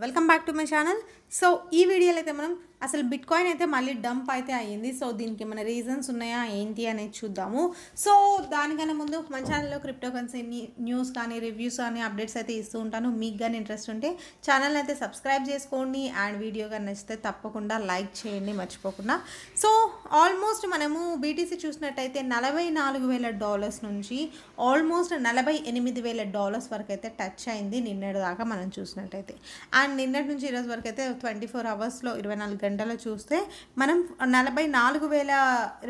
Welcome back to my channel. So ఈ వీడియోలో అయితే మనం అసలు బిట్ కాయిన్ అయితే మళ్ళీ డంప్ అయితే అయ్యింది సో దీనికి ఏమైనా రీజన్స్ ఉన్నాయా ఏంటి అనేది చూద్దాము సో దానికన్నా ముందు మన ఛానల్లో క్రిప్టో కరెన్సీ న్యూస్ కానీ రివ్యూస్ కానీ అప్డేట్స్ అయితే ఇస్తూ ఉంటాను మీకు కానీ ఇంట్రెస్ట్ ఉంటే ఛానల్ని అయితే సబ్స్క్రైబ్ చేసుకోండి అండ్ వీడియో కానీ నచ్చితే తప్పకుండా లైక్ చేయండి మర్చిపోకుండా సో ఆల్మోస్ట్ మనము బీటీసీ చూసినట్టయితే నలభై నాలుగు వేల డాలర్స్ నుంచి ఆల్మోస్ట్ నలభై ఎనిమిది వేల డాలర్స్ వరకు అయితే టచ్ అయింది నిన్నటి దాకా మనం చూసినట్టయితే అండ్ నిన్నటి నుంచి ఈరోజు వరకు అయితే ట్వంటీ ఫోర్ అవర్స్లో ఇరవై నాలుగు గంటలు చూస్తే మనం నలభై నాలుగు వేల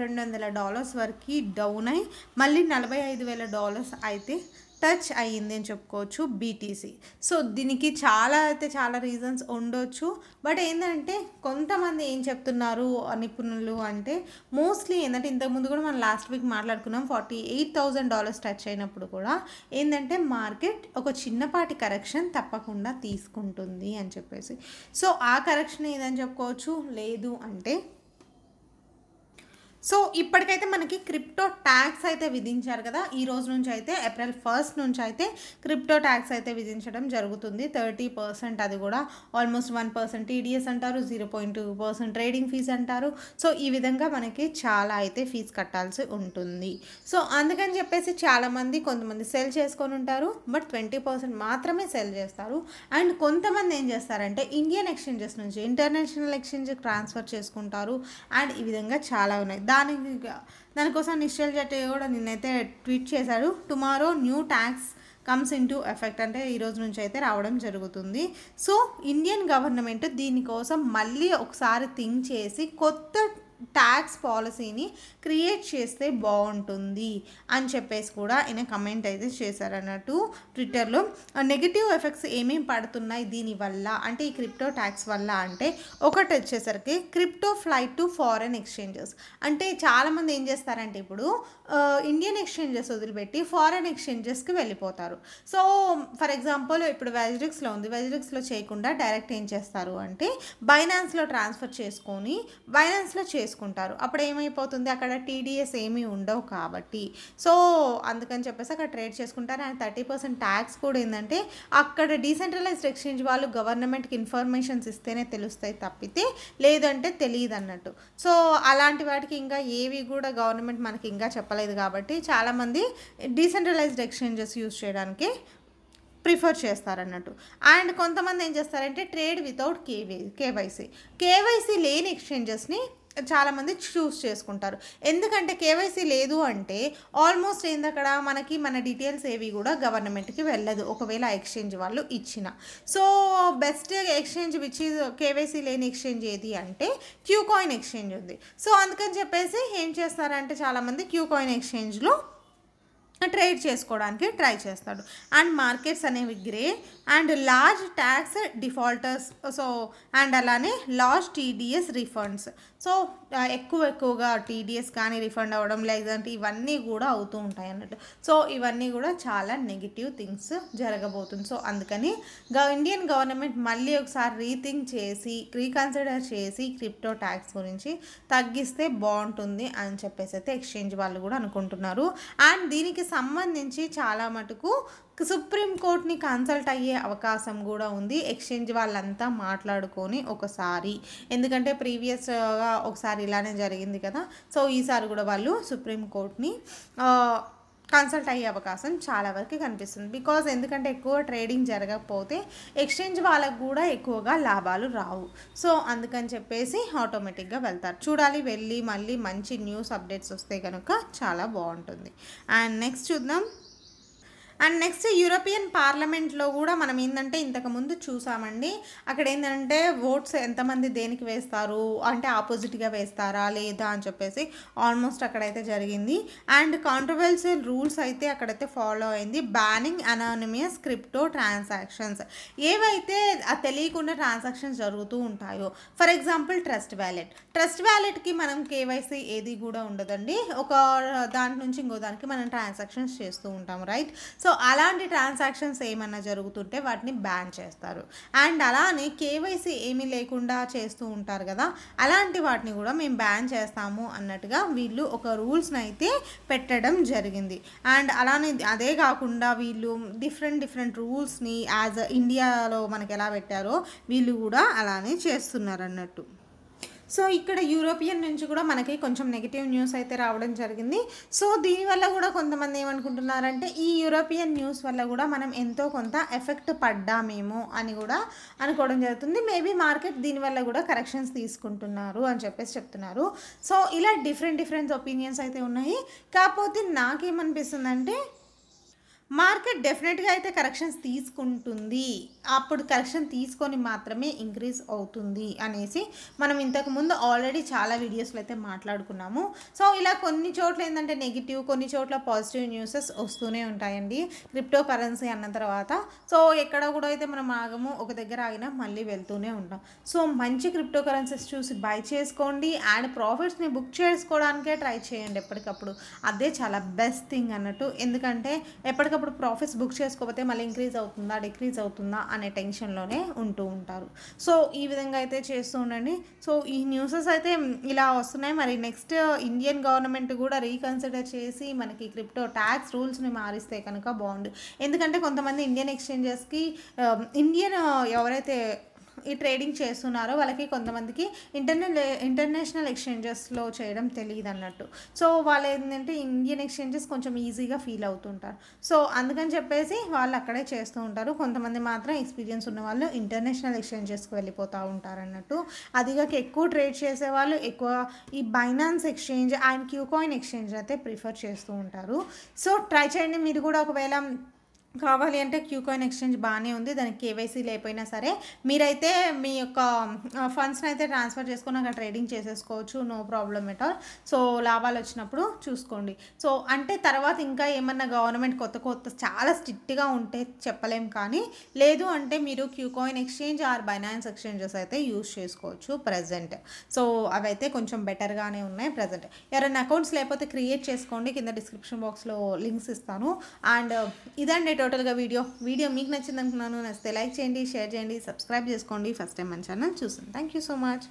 రెండు వందల డాలర్స్ వరకు డౌన్ అయి మళ్ళీ నలభై ఐదు వేల డాలర్స్ అయితే టచ్ అయ్యింది అని చెప్పుకోవచ్చు బీటీసీ సో దీనికి చాలా అయితే చాలా రీజన్స్ ఉండొచ్చు బట్ ఏంటంటే కొంతమంది ఏం చెప్తున్నారు నిపుణులు అంటే మోస్ట్లీ ఏంటంటే ఇంతకుముందు కూడా మనం లాస్ట్ వీక్ మాట్లాడుకున్నాం forty eight thousand dollars touch అయినప్పుడు కూడా ఏంటంటే మార్కెట్ ఒక చిన్నపాటి కరెక్షన్ తప్పకుండా తీసుకుంటుంది అని చెప్పేసి సో ఆ కరెక్షన్ ఏదని చెప్పుకోవచ్చు లేదు అంటే సో ఇప్పటికైతే మనకి క్రిప్టో ట్యాక్స్ అయితే విధించారు కదా ఈ రోజు నుంచి అయితే ఏప్రిల్ ఫస్ట్ నుంచి అయితే క్రిప్టో ట్యాక్స్ అయితే విధించడం జరుగుతుంది థర్టీ పర్సెంట్ అది కూడా almost one percent TDS e అంటారు zero point two percent trading fees అంటారు సో ఈ విధంగా మనకి చాలా అయితే ఫీజు కట్టాల్సి ఉంటుంది సో అందుకని చెప్పేసి చాలామంది కొంతమంది సెల్ చేసుకొని ఉంటారు బట్ ట్వంటీ పర్సెంట్ మాత్రమే సెల్ చేస్తారు అండ్ కొంతమంది ఏం చేస్తారంటే ఇండియన్ ఎక్స్చేంజెస్ నుంచి ఇంటర్నేషనల్ ఎక్స్చేంజ్ ట్రాన్స్ఫర్ చేసుకుంటారు అండ్ ఈ విధంగా చాలా ఉన్నాయి దాని దానికోసం నిశ్చల్ జట్టి కూడా నిన్నైతే ట్వీట్ చేశాడు tomorrow new tax comes into effect అంటే ఈ రోజు నుంచి అయితే రావడం జరుగుతుంది సో ఇండియన్ గవర్నమెంట్ దీనికోసం మళ్ళీ ఒకసారి థింక్ చేసి కొత్త ట్యాక్స్ పాలసీని క్రియేట్ చేస్తే బాగుంటుంది అని చెప్పేసి కూడా ఆయన కమెంట్ అయితే చేశారన్నట్టు ట్విట్టర్లో నెగిటివ్ ఎఫెక్ట్స్ ఏమేమి పడుతున్నాయి దీనివల్ల అంటే ఈ క్రిప్టో ట్యాక్స్ వల్ల అంటే ఒకటి వచ్చేసరికి crypto flight to foreign exchanges అంటే చాలామంది ఏం చేస్తారంటే ఇప్పుడు ఇండియన్ ఎక్స్చేంజెస్ వదిలిపెట్టి ఫారెన్ ఎక్స్చేంజెస్కి వెళ్ళిపోతారు సో ఫర్ ఎగ్జాంపుల్ ఇప్పుడు వెజిడిక్స్లో ఉంది వెజిడిక్స్లో చేయకుండా డైరెక్ట్ ఏం చేస్తారు అంటే బైనాన్స్లో ట్రాన్స్ఫర్ చేసుకొని బైనాన్స్లో చేసుకుంటారు చేసుకుంటారు అప్పుడు ఏమైపోతుంది అక్కడ టీడీఎస్ ఏమీ ఉండవు కాబట్టి సో అందుకని చెప్పేసి అక్కడ ట్రేడ్ చేసుకుంటారు అండ్ థర్టీ పర్సెంట్ ట్యాక్స్ కూడా ఏంటంటే అక్కడ డీసెంట్రలైజ్డ్ ఎక్స్చేంజ్ వాళ్ళు గవర్నమెంట్కి ఇన్ఫర్మేషన్స్ ఇస్తేనే తెలుస్తాయి తప్పితే లేదంటే తెలియదు అన్నట్టు సో అలాంటి వాటికి ఇంకా ఏవి కూడా గవర్నమెంట్ మనకి ఇంకా చెప్పలేదు కాబట్టి చాలామంది డీసెంట్రలైజ్డ్ ఎక్స్చేంజెస్ యూజ్ చేయడానికి ప్రిఫర్ చేస్తారన్నట్టు అండ్ కొంతమంది ఏం చేస్తారంటే trade without KY KYC KYC లేని ఎక్స్చేంజెస్ని చాలామంది చూస్ చేసుకుంటారు ఎందుకంటే కేవైసీ లేదు అంటే ఆల్మోస్ట్ ఏందక్కడ మనకి మన డీటెయిల్స్ ఏవి కూడా గవర్నమెంట్కి వెళ్ళదు ఒకవేళ ఎక్స్చేంజ్ వాళ్ళు ఇచ్చిన so best exchange which KYC లేని ఎక్స్చేంజ్ ఏది అంటే క్యూ కాయిన్ ఎక్స్చేంజ్ ఉంది సో అందుకని చెప్పేసి ఏం చేస్తారంటే చాలామంది క్యూ కాయిన్ ఎక్స్చేంజ్లో ట్రేడ్ చేసుకోవడానికి ట్రై చేస్తాడు అండ్ మార్కెట్స్ అనేవి grey and large tax defaulters so and అలానే లార్జ్ టీడీఎస్ రిఫండ్స్ సో ఎక్కువ ఎక్కువగా టీడీఎస్ కానీ రిఫండ్ అవ్వడం లేదంటే ఇవన్నీ కూడా అవుతూ ఉంటాయి అన్నట్టు సో ఇవన్నీ కూడా చాలా నెగిటివ్ థింగ్స్ జరగబోతుంది సో అందుకని ఇండియన్ గవర్నమెంట్ మళ్ళీ ఒకసారి రీథింక్ చేసి రీకన్సిడర్ చేసి క్రిప్టో ట్యాక్స్ గురించి తగ్గిస్తే బాగుంటుంది అని చెప్పేసి అయితే ఎక్స్చేంజ్ వాళ్ళు కూడా అనుకుంటున్నారు అండ్ దీనికి సంబంధించి చాలా మటుకు సుప్రీంకోర్టుని కన్సల్ట్ అయ్యే అవకాశం కూడా ఉంది ఎక్స్చేంజ్ వాళ్ళంతా మాట్లాడుకొని ఒకసారి ఎందుకంటే ప్రీవియస్గా ఒకసారి ఇలానే జరిగింది కదా సో ఈసారి కూడా వాళ్ళు సుప్రీంకోర్టుని కన్సల్ట్ అయ్యే అవకాశం చాలా వరకు కనిపిస్తుంది బికాజ్ ఎందుకంటే ఎక్కువ ట్రేడింగ్ జరగకపోతే ఎక్స్చేంజ్ వాళ్ళకు కూడా ఎక్కువగా లాభాలు రావు సో అందుకని చెప్పేసి ఆటోమేటిక్గా వెళ్తారు చూడాలి వెళ్ళి మళ్ళీ మంచి న్యూస్ అప్డేట్స్ వస్తే కనుక చాలా బాగుంటుంది అండ్ నెక్స్ట్ చూద్దాం అండ్ నెక్స్ట్ యూరోపియన్ పార్లమెంట్లో కూడా మనం ఏంటంటే ఇంతకుముందు చూసామండి అక్కడ ఏంటంటే ఓట్స్ ఎంతమంది దేనికి వేస్తారు అంటే ఆపోజిట్గా వేస్తారా లేదా అని చెప్పేసి ఆల్మోస్ట్ అక్కడైతే జరిగింది అండ్ కాంట్రవర్సియల్ రూల్స్ అయితే అక్కడైతే ఫాలో అయింది బ్యానింగ్ అనానిమియస్ క్రిప్టో ట్రాన్సాక్షన్స్ ఏవైతే తెలియకుండా ట్రాన్సాక్షన్స్ జరుగుతూ ఉంటాయో for example trust wallet trust వ్యాలెట్కి మనం కేవైసీ ఏది కూడా ఉండదండి ఒక దాని నుంచి ఇంకో దానికి మనం ట్రాన్సాక్షన్స్ చేస్తూ ఉంటాం రైట్ సో అలాంటి ట్రాన్సాక్షన్స్ ఏమన్నా జరుగుతుంటే వాటిని బ్యాన్ చేస్తారు అండ్ అలానే కేవైసీ ఏమీ లేకుండా చేస్తూ ఉంటారు కదా అలాంటి వాటిని కూడా మేము బ్యాన్ చేస్తాము అన్నట్టుగా వీళ్ళు ఒక రూల్స్ని అయితే పెట్టడం జరిగింది అండ్ అలానే అదే కాకుండా వీళ్ళు డిఫరెంట్ డిఫరెంట్ రూల్స్ని యాజ్ ఇండియాలో మనకి ఎలా పెట్టారో వీళ్ళు కూడా అలానే చేస్తున్నారు అన్నట్టు సో ఇక్కడ యూరోపియన్ నుంచి కూడా మనకి కొంచెం నెగిటివ్ న్యూస్ అయితే రావడం జరిగింది సో దీనివల్ల కూడా కొంతమంది ఏమనుకుంటున్నారంటే ఈ యూరోపియన్ న్యూస్ వల్ల కూడా మనం ఎంతో కొంత ఎఫెక్ట్ పడ్డామేమో అని కూడా అనుకోవడం జరుగుతుంది మేబీ మార్కెట్ దీనివల్ల కూడా కరెక్షన్స్ తీసుకుంటున్నారు అని చెప్పేసి చెప్తున్నారు సో ఇలా డిఫరెంట్ డిఫరెంట్ ఒపీనియన్స్ అయితే ఉన్నాయి కాకపోతే నాకేమనిపిస్తుందంటే మార్కెట్ డెఫినెట్గా అయితే కరెక్షన్స్ తీసుకుంటుంది అప్పుడు కరెక్షన్ తీసుకొని మాత్రమే ఇంక్రీజ్ అవుతుంది అనేసి మనం ఇంతకుముందు ఆల్రెడీ చాలా వీడియోస్లో అయితే మాట్లాడుకున్నాము సో ఇలా కొన్ని చోట్ల ఏంటంటే నెగిటివ్ కొన్ని చోట్ల పాజిటివ్ న్యూసెస్ వస్తూనే ఉంటాయండి క్రిప్టో కరెన్సీ అన్న తర్వాత సో ఎక్కడ కూడా అయితే మనం ఆగము ఒక దగ్గర ఆగినా మళ్ళీ వెళ్తూనే ఉంటాం సో మంచి క్రిప్టో కరెన్సీస్ చూసి బై చేసుకోండి అండ్ ప్రాఫిట్స్ని బుక్ చేసుకోవడానికే ట్రై చేయండి ఎప్పటికప్పుడు అదే చాలా బెస్ట్ థింగ్ అన్నట్టు ఎందుకంటే ఎప్పటికప్పుడు ప్రాఫిట్స్ బుక్ చేసుకోకపోతే మళ్ళీ ఇంక్రీజ్ అవుతుందా డిక్రీజ్ అవుతుందా అనే టెన్షన్లోనే ఉంటూ ఉంటారు సో ఈ విధంగా అయితే చేస్తూ ఉండండి సో ఈ న్యూసెస్ అయితే ఇలా వస్తున్నాయి మరి నెక్స్ట్ ఇండియన్ గవర్నమెంట్ కూడా రీకన్సిడర్ చేసి మనకి క్రిప్టో ట్యాక్స్ రూల్స్ని మారిస్తే కనుక బాగుండు ఎందుకంటే కొంతమంది ఇండియన్ ఎక్స్చేంజెస్కి ఇండియన్ ఎవరైతే ఈ ట్రేడింగ్ చేస్తున్నారో వాళ్ళకి కొంతమందికి ఇంటర్నల్ ఇంటర్నేషనల్ ఎక్స్చేంజెస్లో చేయడం తెలియదు అన్నట్టు సో వాళ్ళు ఏంటంటే ఇండియన్ ఎక్స్చేంజెస్ కొంచెం ఈజీగా ఫీల్ అవుతుంటారు సో అందుకని చెప్పేసి వాళ్ళు అక్కడే చేస్తూ ఉంటారు కొంతమంది మాత్రం ఎక్స్పీరియన్స్ ఉన్న వాళ్ళు ఇంటర్నేషనల్ ఎక్స్చేంజెస్కి వెళ్ళిపోతూ ఉంటారు అన్నట్టు అదిగాక ఎక్కువ ట్రేడ్ చేసేవాళ్ళు ఎక్కువ ఈ Binance exchange and KuCoin exchange అయితే ప్రిఫర్ చేస్తూ ఉంటారు సో ట్రై చేయండి మీరు కూడా ఒకవేళ కావాలి అంటే క్యూకాయిన్ ఎక్స్చేంజ్ బాగానే ఉంది దానికి కేవైసీ లేకపోయినా సరే మీరైతే మీ యొక్క ఫండ్స్ని అయితే ట్రాన్స్ఫర్ చేసుకుని అక్కడ ట్రేడింగ్ చేసేసుకోవచ్చు no problem at all so లాభాలు వచ్చినప్పుడు చూసుకోండి సో అంటే తర్వాత ఇంకా ఏమన్నా గవర్నమెంట్ కొత్త కొత్త చాలా స్ట్రిక్ట్గా ఉంటే చెప్పలేం కానీ లేదు అంటే మీరు KuCoin exchange or Binance exchanges అయితే యూస్ చేసుకోవచ్చు ప్రజెంట్ సో అవైతే కొంచెం బెటర్గానే ఉన్నాయి ప్రజెంట్ ఎవరైనా అకౌంట్స్ లేకపోతే క్రియేట్ చేసుకోండి కింద డిస్క్రిప్షన్ బాక్స్లో లింక్స్ ఇస్తాను అండ్ ఇదండి టోటల్గా వీడియో వీడియో మీకు నచ్చింది అనుకున్నాను నచ్చితే లైక్ చేయండి షేర్ చేయండి సబ్స్క్రైబ్ చేసుకోండి ఫస్ట్ టైం మన ఛానల్ చూసాను థ్యాంక్ సో మచ్